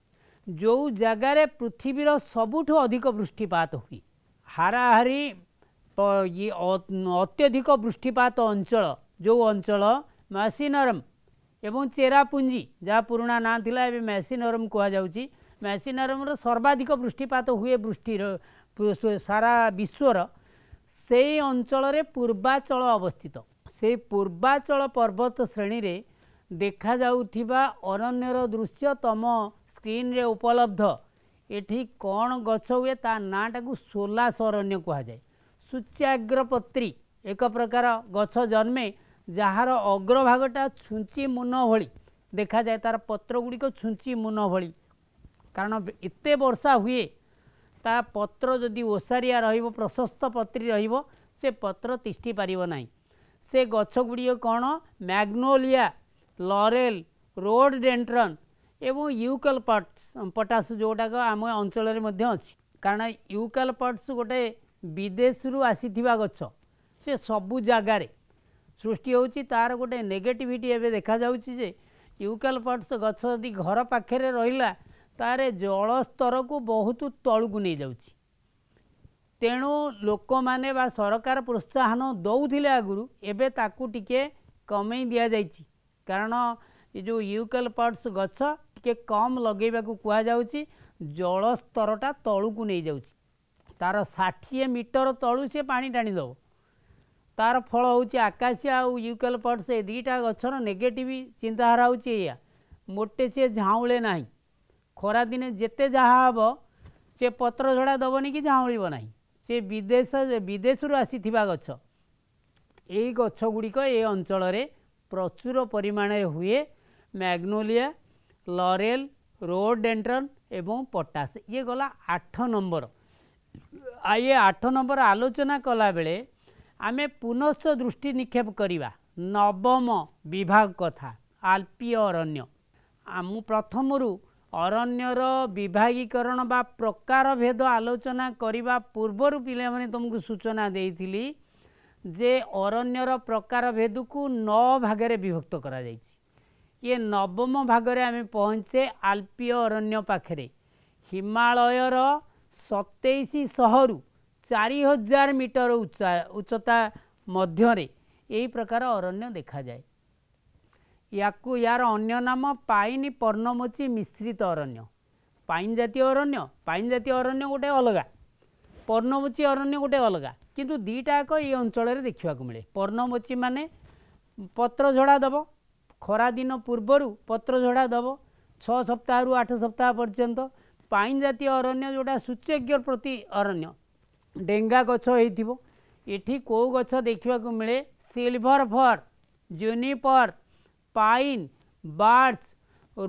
ଯେଉଁ ଜାଗାରେ ପୃଥିବୀର ସବୁଠୁ ଅଧିକ ବୃଷ୍ଟିପାତ ହୁଏ ହାରାହାରି ଅତ୍ୟଧିକ ବୃଷ୍ଟିପାତ ଅଞ୍ଚଳ ଯେଉଁ ଅଞ୍ଚଳ ମ୍ୟାସିନରମ୍ ଏବଂ ଚେରାପୁଞ୍ଜି ଯାହା ପୁରୁଣା ନାଁ ଥିଲା ଏବେ ମ୍ୟାସିନରମ୍ କୁହାଯାଉଛି ମ୍ୟାସିନରମ୍ର ସର୍ବାଧିକ ବୃଷ୍ଟିପାତ ହୁଏ ବୃଷ୍ଟିର ସାରା ବିଶ୍ୱର ସେଇ ଅଞ୍ଚଳରେ ପୂର୍ବାଞ୍ଚଳ ଅବସ୍ଥିତ ସେଇ ପୂର୍ବାଞ୍ଚଳ ପର୍ବତ ଶ୍ରେଣୀରେ ଦେଖାଯାଉଥିବା ଅରଣ୍ୟର ଦୃଶ୍ୟ ତମ ସ୍କ୍ରିନ୍ରେ ଉପଲବ୍ଧ ଏଠି କ'ଣ ଗଛ ହୁଏ ତା ନାଁଟାକୁ ସୋଲାସ ଅରଣ୍ୟ କୁହାଯାଏ ସୂଚ୍ୟାଗ୍ରପତ୍ରୀ ଏକ ପ୍ରକାର ଗଛ ଜନ୍ମେ ଯାହାର ଅଗ୍ରଭାଗଟା ଛୁଞ୍ଚି ମୁନ ଭଳି ଦେଖାଯାଏ ତା'ର ପତ୍ରଗୁଡ଼ିକ ଛୁଞ୍ଚି ମୁନ ଭଳି କାରଣ ଏତେ ବର୍ଷା ହୁଏ ତା ପତ୍ର ଯଦି ଓସାରିଆ ରହିବ ପ୍ରଶସ୍ତ ପତ୍ରୀ ରହିବ ସେ ପତ୍ର ତିଷ୍ଠି ପାରିବ ନାହିଁ ସେ ଗଛଗୁଡ଼ିକ କ'ଣ ମ୍ୟାଗ୍ନୋଲିଆ ଲରେଲ ରୋଡ଼ ଡେଣ୍ଟ୍ରନ୍ ଏବଂ ୟୁକାଲ ପଟ୍ସ ପଟାସ ଯେଉଁଟାକ ଆମ ଅଞ୍ଚଳରେ ମଧ୍ୟ ଅଛି କାରଣ ୟୁକାଲ ପଟ୍ସ ଗୋଟେ ବିଦେଶରୁ ଆସିଥିବା ଗଛ ସେ ସବୁ ଜାଗାରେ ସୃଷ୍ଟି ହେଉଛି ତା'ର ଗୋଟେ ନେଗେଟିଭିଟି ଏବେ ଦେଖାଯାଉଛି ଯେ ୟୁକାଲ ପଟ୍ସ ଗଛ ଯଦି ଘର ପାଖରେ ରହିଲା ତାର ଜଳସ୍ତରକୁ ବହୁତ ତଳକୁ ନେଇଯାଉଛି ତେଣୁ ଲୋକମାନେ ବା ସରକାର ପ୍ରୋତ୍ସାହନ ଦେଉଥିଲେ ଆଗରୁ ଏବେ ତାକୁ ଟିକିଏ କମେଇ ଦିଆଯାଇଛି କାରଣ ଏ ଯେଉଁ ୟୁକାଲ ପଟ୍ସ ଗଛ ଟିକିଏ କମ୍ ଲଗାଇବାକୁ କୁହାଯାଉଛି ଜଳସ୍ତରଟା ତଳକୁ ନେଇଯାଉଛି ତାର ଷାଠିଏ ମିଟର ତଳୁ ସିଏ ପାଣି ଟାଣିଦେବ ତାର ଫଳ ହେଉଛି ଆକାଶିଆ ଆଉ ୟୁକେଲ ପଟ୍ସ ଏ ଦୁଇଟା ଗଛର ନେଗେଟିଭ୍ ଚିନ୍ତାଧାରା ହେଉଛି ଏଇଆ ମୋଟେ ସିଏ ଝାଉଁଳେ ନାହିଁ ଖରାଦିନେ ଯେତେ ଯାହା ହେବ ସେ ପତ୍ର ଝଡ଼ା ଦେବନି କି ଝାଉଁଳିବ ନାହିଁ ସେ ବିଦେଶ ବିଦେଶରୁ ଆସିଥିବା ଗଛ ଏଇ ଗଛ ଗୁଡ଼ିକ ଏ ଅଞ୍ଚଳରେ ପ୍ରଚୁର ପରିମାଣରେ ହୁଏ ମ୍ୟାଗ୍ନୋଲିଆ ଲରେଲ୍ ରୋଡ଼ ଡେଣ୍ଟ୍ରନ୍ ଏବଂ ପଟାସ୍ ଇଏ ଗଲା ଆଠ ନମ୍ବର ଇଏ ଆଠ ନମ୍ବର ଆଲୋଚନା କଲାବେଳେ ଆମେ ପୁନଶ୍ଚ ଦୃଷ୍ଟି ନିକ୍ଷେପ କରିବା ନବମ ବିଭାଗ କଥା ଆଲପିୟ ଅରଣ୍ୟ ମୁଁ ପ୍ରଥମରୁ ଅରଣ୍ୟର ବିଭାଗୀକରଣ ବା ପ୍ରକାର ଭେଦ ଆଲୋଚନା କରିବା ପୂର୍ବରୁ ପିଲାମାନେ ତୁମକୁ ସୂଚନା ଦେଇଥିଲି ଯେ ଅରଣ୍ୟର ପ୍ରକାର ଭେଦକୁ ନଅ ଭାଗରେ ବିଭକ୍ତ କରାଯାଇଛି ଇଏ ନବମ ଭାଗରେ ଆମେ ପହଞ୍ଚେ ଆଲପିୟ ଅରଣ୍ୟ ପାଖରେ ହିମାଳୟର ସତେଇଶ ଶହରୁ ଚାରି ହଜାର ମିଟର ଉଚ୍ଚା ଉଚ୍ଚତା ମଧ୍ୟରେ ଏହି ପ୍ରକାର ଅରଣ୍ୟ ଦେଖାଯାଏ ୟାକୁ ୟାର ଅନ୍ୟ ନାମ ପାଇନ ପର୍ଣ୍ଣମୋଚୀ ମିଶ୍ରିତ ଅରଣ୍ୟ ପାଇନ ଜାତୀୟ ଅରଣ୍ୟ ପାଇନ ଜାତୀୟ ଅରଣ୍ୟ ଗୋଟେ ଅଲଗା ପର୍ଣ୍ଣମୋଚୀ ଅରଣ୍ୟ ଗୋଟେ ଅଲଗା କିନ୍ତୁ ଦୁଇଟା ଯାକ ଏଇ ଅଞ୍ଚଳରେ ଦେଖିବାକୁ ମିଳେ ପର୍ଣ୍ଣମୋଚୀ ମାନେ ପତ୍ର ଝଡ଼ା ଦେବ ଖରାଦିନ ପୂର୍ବରୁ ପତ୍ର ଝଡ଼ା ଦେବ ଛଅ ସପ୍ତାହରୁ ଆଠ ସପ୍ତାହ ପର୍ଯ୍ୟନ୍ତ पाइन पान अरण्य जोड़ा सूचक प्रति अरण्य डेङ्गा गछौँ देखेको मिले silver fir juniper pine birch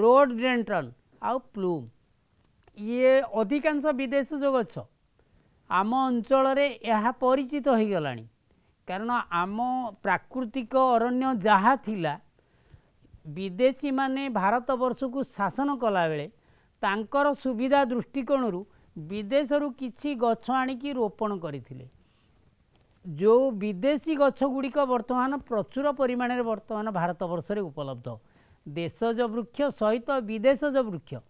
rhododendron आउ प्लूम ये अधिकांश विदेश गछ आम अञ्चल यहाँ परिचित कारण हुगलाम प्राकृतिक अरण्य जहाँ इला विदेशी म को शासन कलाबे ତାଙ୍କର ସୁବିଧା ଦୃଷ୍ଟିକୋଣରୁ ବିଦେଶରୁ କିଛି ଗଛ ଆଣିକି ରୋପଣ କରିଥିଲେ ଯେଉଁ ବିଦେଶୀ ଗଛଗୁଡ଼ିକ ବର୍ତ୍ତମାନ ପ୍ରଚୁର ପରିମାଣରେ ବର୍ତ୍ତମାନ ଭାରତବର୍ଷରେ ଉପଲବ୍ଧ ଦେଶଜ ବୃକ୍ଷ ସହିତ ବିଦେଶଜ ବୃକ୍ଷ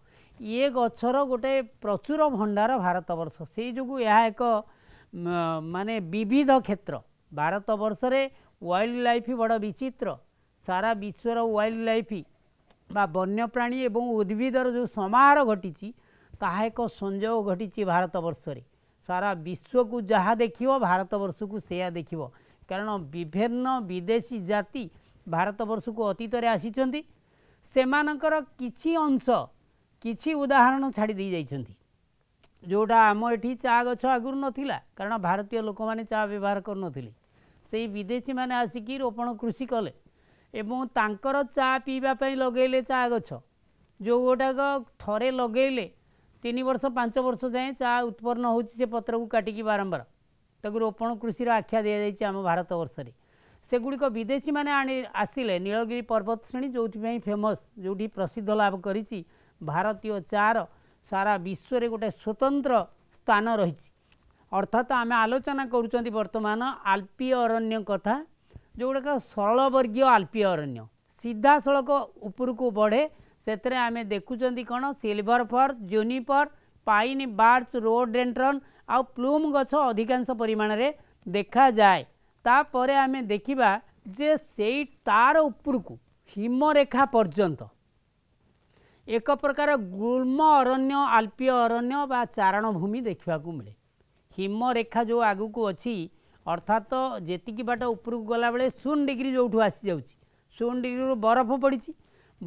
ଇଏ ଗଛର ଗୋଟେ ପ୍ରଚୁର ଭଣ୍ଡାର ଭାରତବର୍ଷ ସେଇ ଯୋଗୁଁ ଏହା ଏକ ମାନେ ବିବିଧ କ୍ଷେତ୍ର ଭାରତବର୍ଷରେ ୱାଇଲ୍ଡ ଲାଇଫ୍ ବଡ଼ ବିଚିତ୍ର ସାରା ବିଶ୍ୱର ୱାଇଲ୍ଡ ଲାଇଫ୍ ବା ବନ୍ୟପ୍ରାଣୀ ଏବଂ ଉଦ୍ଭିଦର ଯେଉଁ ସମାହାର ଘଟିଛି ତାହା ଏକ ସଂଯୋଗ ଘଟିଛି ଭାରତବର୍ଷରେ ସାରା ବିଶ୍ୱକୁ ଯାହା ଦେଖିବ ଭାରତବର୍ଷକୁ ସେଇଆ ଦେଖିବ କାରଣ ବିଭିନ୍ନ ବିଦେଶୀ ଜାତି ଭାରତବର୍ଷକୁ ଅତୀତରେ ଆସିଛନ୍ତି ସେମାନଙ୍କର କିଛି ଅଂଶ କିଛି ଉଦାହରଣ ଛାଡ଼ି ଦେଇଯାଇଛନ୍ତି ଯେଉଁଟା ଆମ ଏଠି ଚା ଗଛ ଆଗରୁ ନଥିଲା କାରଣ ଭାରତୀୟ ଲୋକମାନେ ଚା' ବ୍ୟବହାର କରୁନଥିଲେ ସେଇ ବିଦେଶୀମାନେ ଆସିକି ରୋପଣ କୃଷି କଲେ तांकर चा चा पई लगेले चिवाई लगैले चागछुक थरे लगेले 3 वर्ष 5 वर्ष जाँ चा उत्पन्न से हुन्छ पत्रको काटिक बारम्बार त्यो रोपण कृषि रा आख्या जाय हम रे से गुडी को विदेशी माने म आसीले नीलगिरी पर्वत श्रेणी जो फेमस जोडि प्रसिद्ध लाभ गरि चार सारा विश्व रे गोटे स्वतंत्र स्थान अर्थात आमे आलोचना बर्तमान आलपिय अरण्य कथा ଯେଉଁଗୁଡ଼ାକ ସରଳବର୍ଗୀୟ ଆଲ୍ପିୟ ଅରଣ୍ୟ ସିଧାସଳଖ ଉପରକୁ ବଢ଼େ ସେଥିରେ ଆମେ ଦେଖୁଛନ୍ତି କ'ଣ silver fir juniper pine birch rhododendron ଆଉ ପ୍ଲୁମ୍ ଗଛ ଅଧିକାଂଶ ପରିମାଣରେ ଦେଖାଯାଏ ତାପରେ ଆମେ ଦେଖିବା ଯେ ସେଇ ତାର ଉପରକୁ ହିମରେଖା ପର୍ଯ୍ୟନ୍ତ ଏକ ପ୍ରକାର ଗୁଳ୍ମ ଅରଣ୍ୟ ଆଲ୍ପିୟ ଅରଣ୍ୟ ବା ଚାରଣ ଭୂମି ଦେଖିବାକୁ ମିଳେ ହିମରେଖା ଯେଉଁ ଆଗକୁ ଅଛି ଅର୍ଥାତ୍ ଯେତିକି ବାଟ ଉପରକୁ ଗଲାବେଳେ ଶୂନ ଡିଗ୍ରୀ ଯେଉଁଠୁ ଆସିଯାଉଛି ଶୂନ ଡିଗ୍ରୀରୁ ବରଫ ପଡ଼ିଛି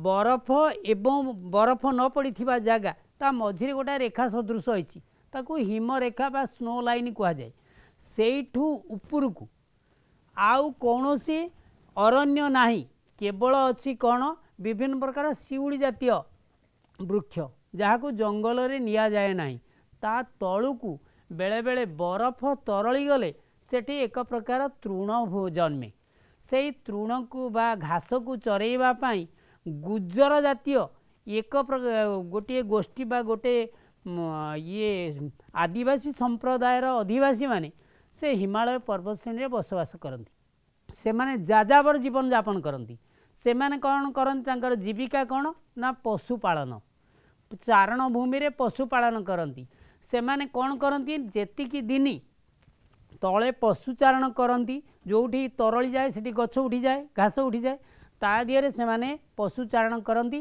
ବରଫ ଏବଂ ବରଫ ନ ପଡ଼ିଥିବା ଜାଗା ତା ମଝିରେ ଗୋଟାଏ ରେଖା ସଦୃଶ ହୋଇଛି ତାକୁ ହିମରେଖା ବା ସ୍ନୋ ଲାଇନ୍ କୁହାଯାଏ ସେଇଠୁ ଉପରକୁ ଆଉ କୌଣସି ଅରଣ୍ୟ ନାହିଁ କେବଳ ଅଛି କ'ଣ ବିଭିନ୍ନ ପ୍ରକାର ଶିଉଳି ଜାତୀୟ ବୃକ୍ଷ ଯାହାକୁ ଜଙ୍ଗଲରେ ନିଆଯାଏ ନାହିଁ ତା ତଳକୁ ବେଳେବେଳେ ବରଫ ତରଳିଗଲେ ସେଠି ଏକ ପ୍ରକାର ତୃଣ ଜନ୍ମେ ସେଇ ତୃଣକୁ ବା ଘାସକୁ ଚରେଇବା ପାଇଁ ଗୁଜର ଜାତୀୟ ଏକ ଗୋଟିଏ ଗୋଷ୍ଠୀ ବା ଗୋଟିଏ ଇଏ ଆଦିବାସୀ ସମ୍ପ୍ରଦାୟର ଅଧିବାସୀମାନେ ସେ ହିମାଳୟ ପର୍ବତ ଶ୍ରେଣୀରେ ବସବାସ କରନ୍ତି ସେମାନେ ଯାଯାବର ଜୀବନଯାପନ କରନ୍ତି ସେମାନେ କ'ଣ କରନ୍ତି ତାଙ୍କର ଜୀବିକା କ'ଣ ନା ପଶୁପାଳନ ଚାରଣ ଭୂମିରେ ପଶୁପାଳନ କରନ୍ତି ସେମାନେ କ'ଣ କରନ୍ତି ଯେତିକି ଦିନ ତଳେ ପଶୁଚାରଣ କରନ୍ତି ଯେଉଁଠି ତରଳି ଯାଏ ସେଠି ଗଛ ଉଠିଯାଏ ଘାସ ଉଠିଯାଏ ତା ଦେହରେ ସେମାନେ ପଶୁଚାରଣ କରନ୍ତି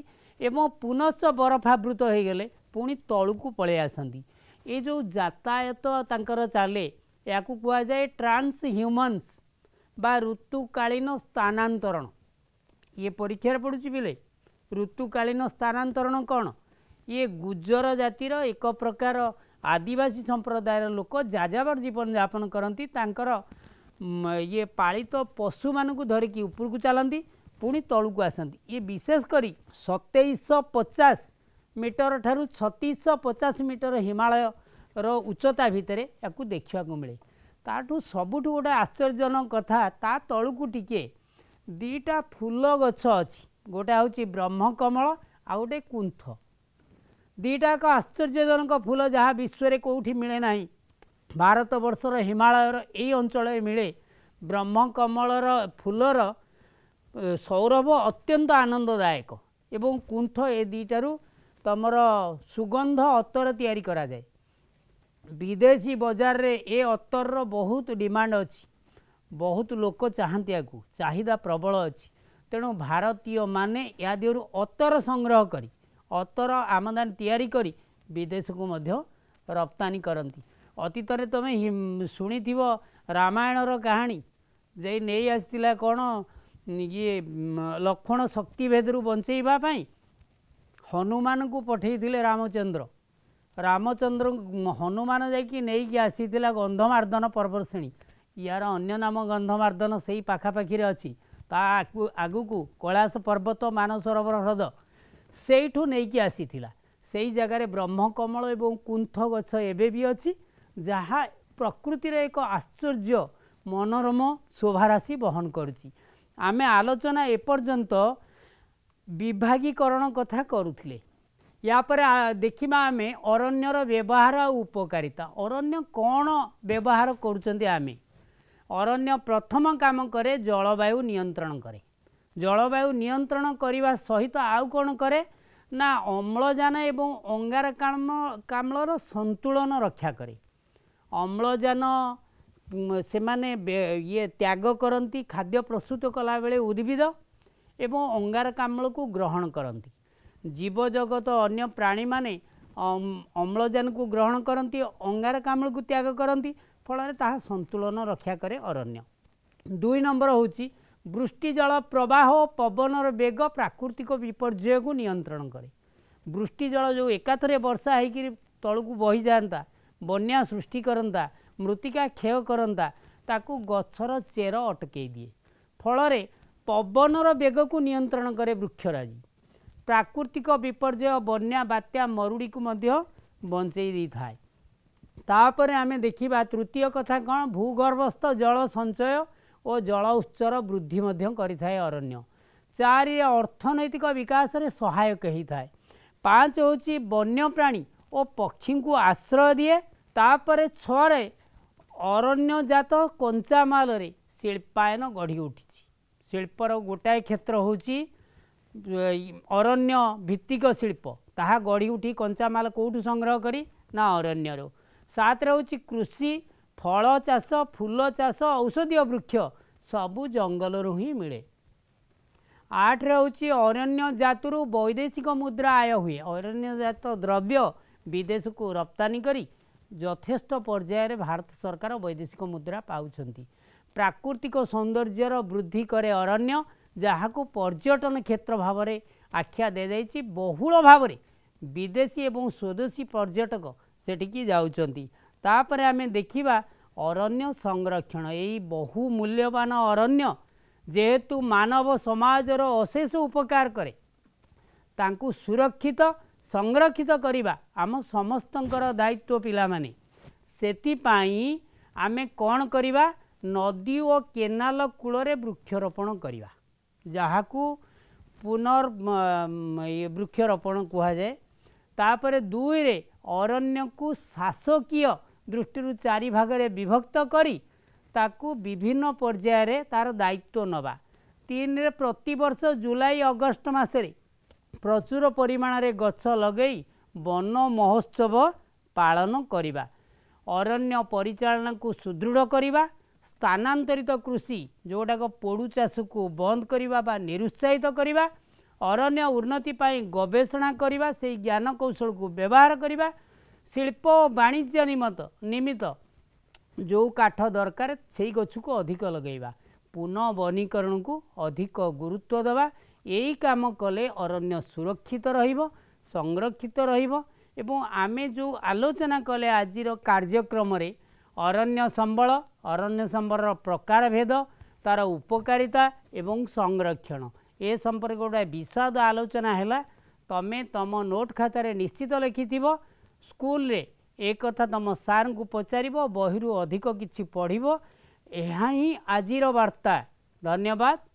ଏବଂ ପୁନଶ୍ଚ ବରଫ ଆବୃତ ହୋଇଗଲେ ପୁଣି ତଳକୁ ପଳେଇ ଆସନ୍ତି ଏ ଯେଉଁ ଯାତାୟତ ତାଙ୍କର ଚାଲେ ଏହାକୁ କୁହାଯାଏ ଟ୍ରାନ୍ସ ହ୍ୟୁମନ୍ସ ବା ଋତୁକାଳୀନ ସ୍ଥାନାନ୍ତରଣ ଇଏ ପରୀକ୍ଷାରେ ପଡ଼ୁଛି ବିଲେ ଋତୁକାଳୀନ ସ୍ଥାନାନ୍ତରଣ କ'ଣ ଇଏ ଗୁଜର ଜାତିର ଏକ ପ୍ରକାର ଆଦିବାସୀ ସମ୍ପ୍ରଦାୟର ଲୋକ ଯାଯାବର ଜୀବନଯାପନ କରନ୍ତି ତାଙ୍କର ଇଏ ପାଳିତ ପଶୁମାନଙ୍କୁ ଧରିକି ଉପରକୁ ଚାଲନ୍ତି ପୁଣି ତଳକୁ ଆସନ୍ତି ଇଏ ବିଶେଷ କରି ସତେଇଶହ ପଚାଶ ମିଟର ଠାରୁ ଛତିଶହ ପଚାଶ ମିଟର ହିମାଳୟର ଉଚ୍ଚତା ଭିତରେ ୟାକୁ ଦେଖିବାକୁ ମିଳେ ତାଠୁ ସବୁଠୁ ଗୋଟେ ଆଶ୍ଚର୍ଯ୍ୟଜନକ କଥା ତା ତଳକୁ ଟିକିଏ ଦୁଇଟା ଫୁଲ ଗଛ ଅଛି ଗୋଟେ ହେଉଛି ବ୍ରହ୍ମକମଳ ଆଉ ଗୋଟେ କୁନ୍ଥ ଦୁଇଟାକ ଆଶ୍ଚର୍ଯ୍ୟଜନକ ଫୁଲ ଯାହା ବିଶ୍ୱରେ କେଉଁଠି ମିଳେ ନାହିଁ ଭାରତବର୍ଷର ହିମାଳୟର ଏଇ ଅଞ୍ଚଳରେ ମିଳେ ବ୍ରହ୍ମକମଳର ଫୁଲର ସୌରଭ ଅତ୍ୟନ୍ତ ଆନନ୍ଦଦାୟକ ଏବଂ କୁଣ୍ଠ ଏ ଦୁଇଟାରୁ ତୁମର ସୁଗନ୍ଧ ଅତର ତିଆରି କରାଯାଏ ବିଦେଶୀ ବଜାରରେ ଏ ଅତରର ବହୁତ ଡିମାଣ୍ଡ ଅଛି ବହୁତ ଲୋକ ଚାହାନ୍ତି ଆକୁ ଚାହିଦା ପ୍ରବଳ ଅଛି ତେଣୁ ଭାରତୀୟମାନେ ୟା ଦେହରୁ ଅତର ସଂଗ୍ରହ କରି ଅତର ଆମଦାନୀ ତିଆରି କରି ବିଦେଶକୁ ମଧ୍ୟ ରପ୍ତାନୀ କରନ୍ତି ଅତୀତରେ ତୁମେ ଶୁଣିଥିବ ରାମାୟଣର କାହାଣୀ ଯେ ନେଇ ଆସିଥିଲା କ'ଣ ଇଏ ଲକ୍ଷଣ ଶକ୍ତିଭେଦରୁ ବଞ୍ଚେଇବା ପାଇଁ ହନୁମାନଙ୍କୁ ପଠେଇଥିଲେ ରାମଚନ୍ଦ୍ର ରାମଚନ୍ଦ୍ର ହନୁମାନ ଯାଇକି ନେଇକି ଆସିଥିଲା ଗନ୍ଧମାର୍ଦ୍ଦନ ପର୍ବଶ୍ରେଣୀ ଏହାର ଅନ୍ୟ ନାମ ଗନ୍ଧମାର୍ଦ୍ଦନ ସେଇ ପାଖାପାଖିରେ ଅଛି ତା ଆଗକୁ କୈଳାସ ପର୍ବତ ମାନସରୋବର ହ୍ରଦ ସେଇଠୁ ନେଇକି ଆସିଥିଲା ସେଇ ଜାଗାରେ ବ୍ରହ୍ମକମଳ ଏବଂ କୁନ୍ଥ ଗଛ ଏବେ ବି ଅଛି ଯାହା ପ୍ରକୃତିର ଏକ ଆଶ୍ଚର୍ଯ୍ୟ ମନୋରମ ଶୋଭାରାଶି ବହନ କରୁଛି ଆମେ ଆଲୋଚନା ଏପର୍ଯ୍ୟନ୍ତ ବିଭାଗୀକରଣ କଥା କରୁଥିଲେ ୟାପରେ ଦେଖିବା ଆମେ ଅରଣ୍ୟର ବ୍ୟବହାର ଆଉ ଉପକାରିତା ଅରଣ୍ୟ କ'ଣ ବ୍ୟବହାର କରୁଛନ୍ତି ଆମେ ଅରଣ୍ୟ ପ୍ରଥମ କାମ କରେ ଜଳବାୟୁ ନିୟନ୍ତ୍ରଣ କରେ ଜଳବାୟୁ ନିୟନ୍ତ୍ରଣ କରିବା ସହିତ ଆଉ କ'ଣ କରେ ନା ଅମ୍ଳଜାନ ଏବଂ ଅଙ୍ଗାରକାମ କାମ୍ଳର ସନ୍ତୁଳନ ରକ୍ଷା କରେ ଅମ୍ଳଜାନ ସେମାନେ ଇଏ ତ୍ୟାଗ କରନ୍ତି ଖାଦ୍ୟ ପ୍ରସ୍ତୁତ କଲାବେଳେ ଉଦ୍ଭିଦ ଏବଂ ଅଙ୍ଗାରକାମ୍ଳକୁ ଗ୍ରହଣ କରନ୍ତି ଜୀବଜଗତ ଅନ୍ୟ ପ୍ରାଣୀମାନେ ଅମ୍ଳଜାନକୁ ଗ୍ରହଣ କରନ୍ତି ଅଙ୍ଗାରକାମ୍ଳକୁ ତ୍ୟାଗ କରନ୍ତି ଫଳରେ ତାହା ସନ୍ତୁଳନ ରକ୍ଷା କରେ ଅରଣ୍ୟ ଦୁଇ ନମ୍ବର ହେଉଛି ବୃଷ୍ଟିଜଳ ପ୍ରବାହ ଓ ପବନର ବେଗ ପ୍ରାକୃତିକ ବିପର୍ଯ୍ୟୟକୁ ନିୟନ୍ତ୍ରଣ କରେ ବୃଷ୍ଟିଜଳ ଯେଉଁ ଏକାଥରେ ବର୍ଷା ହୋଇକରି ତଳକୁ ବହିଯାଆନ୍ତା ବନ୍ୟା ସୃଷ୍ଟି କରନ୍ତା ମୃତ୍ତିକା କ୍ଷୟ କରନ୍ତା ତାକୁ ଗଛର ଚେର ଅଟକେଇ ଦିଏ ଫଳରେ ପବନର ବେଗକୁ ନିୟନ୍ତ୍ରଣ କରେ ବୃକ୍ଷରାଜି ପ୍ରାକୃତିକ ବିପର୍ଯ୍ୟୟ ବନ୍ୟା ବାତ୍ୟା ମରୁଡ଼ିକୁ ମଧ୍ୟ ବଞ୍ଚେଇ ଦେଇଥାଏ ତାପରେ ଆମେ ଦେଖିବା ତୃତୀୟ କଥା କ'ଣ ଭୂଗର୍ଭସ୍ଥ ଜଳ ସଞ୍ଚୟ ଓ ଜଳ ଉତ୍ସର ବୃଦ୍ଧି ମଧ୍ୟ କରିଥାଏ ଅରଣ୍ୟ ଚାରିରେ ଅର୍ଥନୈତିକ ବିକାଶରେ ସହାୟକ ହୋଇଥାଏ ପାଞ୍ଚ ହେଉଛି ବନ୍ୟପ୍ରାଣୀ ଓ ପକ୍ଷୀଙ୍କୁ ଆଶ୍ରୟ ଦିଏ ତାପରେ ଛଅରେ ଅରଣ୍ୟଜାତ କଞ୍ଚାମାଲରେ ଶିଳ୍ପାୟନ ଗଢ଼ି ଉଠିଛି ଶିଳ୍ପର ଗୋଟାଏ କ୍ଷେତ୍ର ହେଉଛି ଅରଣ୍ୟ ଭିତ୍ତିକ ଶିଳ୍ପ ତାହା ଗଢ଼ି ଉଠି କଞ୍ଚାମାଲ କେଉଁଠୁ ସଂଗ୍ରହ କରି ନା ଅରଣ୍ୟରୁ ସାତରେ ହେଉଛି କୃଷି ଫଳ ଚାଷ ଫୁଲ ଚାଷ ଔଷଧୀୟ ବୃକ୍ଷ ସବୁ ଜଙ୍ଗଲରୁ ହିଁ ମିଳେ ଆଠରେ ହେଉଛି ଅରଣ୍ୟ ଜାତରୁ ବୈଦେଶିକ ମୁଦ୍ରା ଆୟ ହୁଏ ଅରଣ୍ୟ ଜାତ ଦ୍ରବ୍ୟ ବିଦେଶକୁ ରପ୍ତାନୀ କରି ଯଥେଷ୍ଟ ପର୍ଯ୍ୟାୟରେ ଭାରତ ସରକାର ବୈଦେଶିକ ମୁଦ୍ରା ପାଉଛନ୍ତି ପ୍ରାକୃତିକ ସୌନ୍ଦର୍ଯ୍ୟର ବୃଦ୍ଧି କରେ ଅରଣ୍ୟ ଯାହାକୁ ପର୍ଯ୍ୟଟନ କ୍ଷେତ୍ର ଭାବରେ ଆଖ୍ୟା ଦିଆଯାଇଛି ବହୁଳ ଭାବରେ ବିଦେଶୀ ଏବଂ ସ୍ୱଦେଶୀ ପର୍ଯ୍ୟଟକ ସେଠିକି ଯାଉଛନ୍ତି ତାପରେ ଆମେ ଦେଖିବା ଅରଣ୍ୟ ସଂରକ୍ଷଣ ଏଇ ବହୁ ମୂଲ୍ୟବାନ ଅରଣ୍ୟ ଯେହେତୁ ମାନବ ସମାଜର ଅଶେଷ ଉପକାର କରେ ତାଙ୍କୁ ସୁରକ୍ଷିତ ସଂରକ୍ଷିତ କରିବା ଆମ ସମସ୍ତଙ୍କର ଦାୟିତ୍ୱ ପିଲାମାନେ ସେଥିପାଇଁ ଆମେ କ'ଣ କରିବା ନଦୀ ଓ କେନାଲ କୂଳରେ ବୃକ୍ଷରୋପଣ କରିବା ଯାହାକୁ ପୁନର୍ ବୃକ୍ଷରୋପଣ କୁହାଯାଏ ତାପରେ ଦୁଇରେ ଅରଣ୍ୟକୁ ଶାସକୀୟ ଦୃଷ୍ଟିରୁ ଚାରି ଭାଗରେ ବିଭକ୍ତ କରି ତାକୁ ବିଭିନ୍ନ ପର୍ଯ୍ୟାୟରେ ତାର ଦାୟିତ୍ୱ ନେବା ତିନିରେ ପ୍ରତିବର୍ଷ ଜୁଲାଇ ଅଗଷ୍ଟ ମାସରେ ପ୍ରଚୁର ପରିମାଣରେ ଗଛ ଲଗାଇ ବନ ମହୋତ୍ସବ ପାଳନ କରିବା ଅରଣ୍ୟ ପରିଚାଳନାକୁ ସୁଦୃଢ଼ କରିବା ସ୍ଥାନାନ୍ତରିତ କୃଷି ଯେଉଁଟାକ ପୋଡ଼ୁ ଚାଷକୁ ବନ୍ଦ କରିବା ବା ନିରୁତ୍ସାହିତ କରିବା ଅରଣ୍ୟ ଉନ୍ନତି ପାଇଁ ଗବେଷଣା କରିବା ସେହି ଜ୍ଞାନକୌଶଳକୁ ବ୍ୟବହାର କରିବା ଶିଳ୍ପ ବାଣିଜ୍ୟ ନିମିତ ନିମିତ୍ତ ଯେଉଁ କାଠ ଦରକାର ସେଇ ଗଛକୁ ଅଧିକ ଲଗାଇବା ପୁନଃବନୀକରଣକୁ ଅଧିକ ଗୁରୁତ୍ୱ ଦେବା ଏଇ କାମ କଲେ ଅରଣ୍ୟ ସୁରକ୍ଷିତ ରହିବ ସଂରକ୍ଷିତ ରହିବ ଏବଂ ଆମେ ଯେଉଁ ଆଲୋଚନା କଲେ ଆଜିର କାର୍ଯ୍ୟକ୍ରମରେ ଅରଣ୍ୟ ସମ୍ବଳ ଅରଣ୍ୟ ସମ୍ବଳର ପ୍ରକାରଭେଦ ତା'ର ଉପକାରିତା ଏବଂ ସଂରକ୍ଷଣ ଏ ସମ୍ପର୍କ ଗୋଟେ ବିଷାଦ ଆଲୋଚନା ହେଲା ତମେ ତମ ନୋଟ୍ ଖାତାରେ ନିଶ୍ଚିତ ଲେଖିଥିବ ସ୍କୁଲରେ ଏ କଥା ତୁମ ସାର୍ଙ୍କୁ ପଚାରିବ ବହିରୁ ଅଧିକ କିଛି ପଢ଼ିବ ଏହା ହିଁ ଆଜିର ବାର୍ତ୍ତା ଧନ୍ୟବାଦ